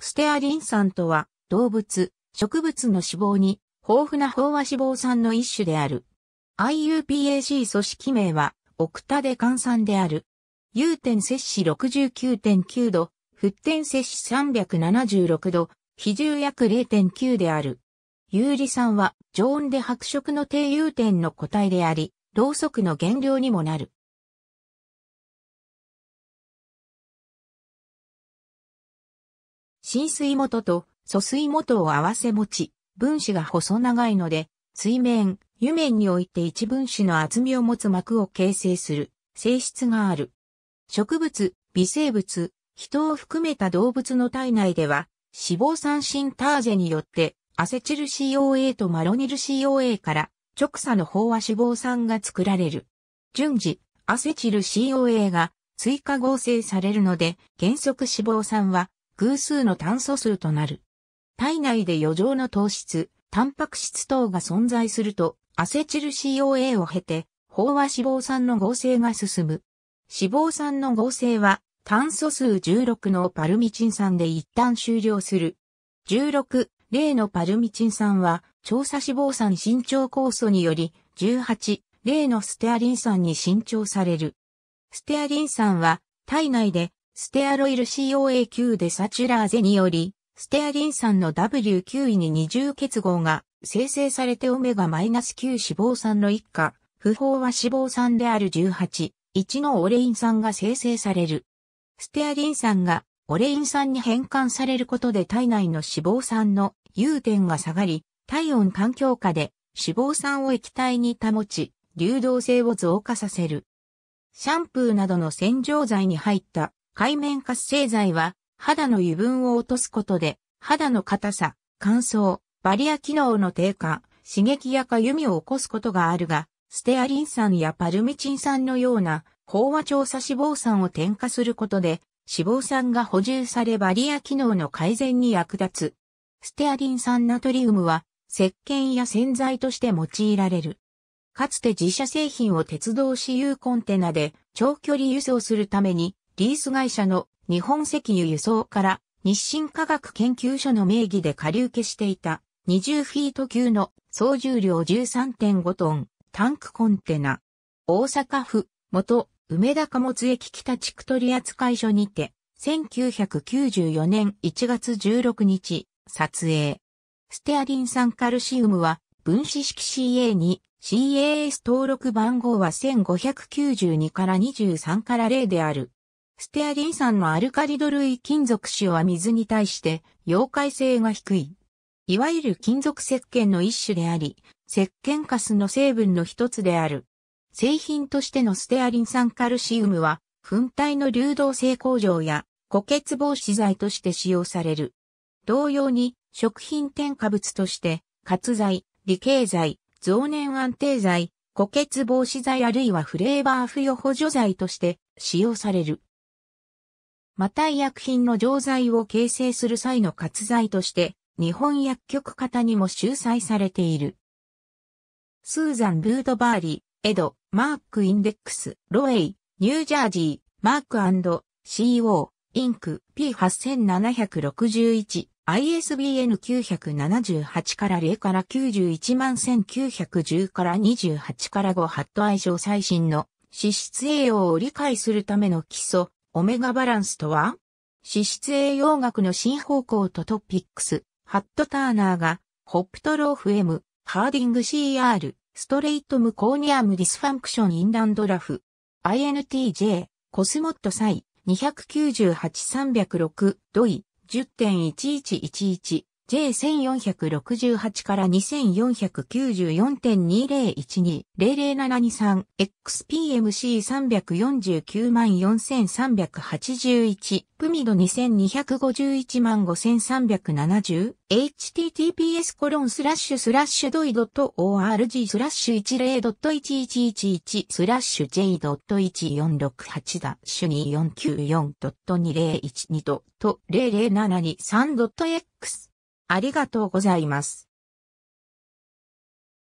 ステアリン酸とは、動物、植物の脂肪に、豊富な飽和脂肪酸の一種である。IUPAC 組織名は、オクタデ換酸である。有点摂氏69.9度、沸点摂氏376度、比重約0.9である。有利酸は常温で白色の低有点の個体であり、ろうそくの原料にもなる。浸水元と疎水元を合わせ持ち、分子が細長いので、水面、油面において一分子の厚みを持つ膜を形成する性質がある。植物、微生物、人を含めた動物の体内では、脂肪酸シンターゼによって、アセチル COA とマロニル COA から直鎖の飽和脂肪酸が作られる。順次、アセチル COA が追加合成されるので、原則脂肪酸は偶数の炭素数となる。体内で余剰の糖質、タンパク質等が存在すると、アセチル COA を経て、飽和脂肪酸の合成が進む。脂肪酸の合成は、炭素数16のパルミチン酸で一旦終了する。16、例のパルミチン酸は、調査脂肪酸伸長酵素により、18、例のステアリン酸に伸長される。ステアリン酸は、体内でステアロイル COAQ でサチュラーゼにより、ステアリン酸の W9 位に二重結合が生成されてオメガ -9 脂肪酸の一家、不飽和脂肪酸である18、1のオレイン酸が生成される。ステアリン酸がオレイン酸に変換されることで体内の脂肪酸の融点が下がり、体温環境下で脂肪酸を液体に保ち、流動性を増加させる。シャンプーなどの洗浄剤に入った海面活性剤は肌の油分を落とすことで肌の硬さ、乾燥、バリア機能の低下、刺激やかゆみを起こすことがあるが、ステアリン酸やパルミチン酸のような飽和調査脂肪酸を添加することで脂肪酸が補充されバリア機能の改善に役立つ。ステアリン酸ナトリウムは石鹸や洗剤として用いられる。かつて自社製品を鉄道私有コンテナで長距離輸送するためにリース会社の日本石油輸送から日清科学研究所の名義で下流受けしていた20フィート級の総重量13.5トンタンクコンテナ。大阪府元梅田貨物駅北地区取扱所にて1994年1月16日撮影。ステアリン酸カルシウムは分子式 CA に CAS 登録番号は1592から23から0である。ステアリン酸のアルカリド類金属種は水に対して溶解性が低い。いわゆる金属石鹸の一種であり、石鹸カスの成分の一つである。製品としてのステアリン酸カルシウムは、粉体の流動性向上や固結防止剤として使用される。同様に、食品添加物として、活剤、理系剤、増粘安定剤、固結防止剤あるいはフレーバー付与補助剤として使用される。また医薬品の錠剤を形成する際の活剤として、日本薬局型にも収載されている。スーザン・ブードバーリー、エド、マーク・インデックス、ロウェイ、ニュージャージー、マーク &CO、インク、P8761、ISBN978 から0から91万1910から28から5ハット愛情最新の脂質栄養を理解するための基礎、オメガバランスとは脂質栄養学の新方向とトピックス、ハットターナーが、ホップトローフ M、ハーディング CR、ストレイトムコーニアムディスファンクションインランドラフ、INTJ、コスモットサイ、298-306、ドイ、10.1111、J1468 から2494.2012-00723、XPMC3494381、プミド22515370、https コロンスラッシュスラッシュドイドット org スラッシュ1 0 1 1 1 1スラッシュ j 1468ダッシュ2494 2012とッ0072 3 x ありがとうございます。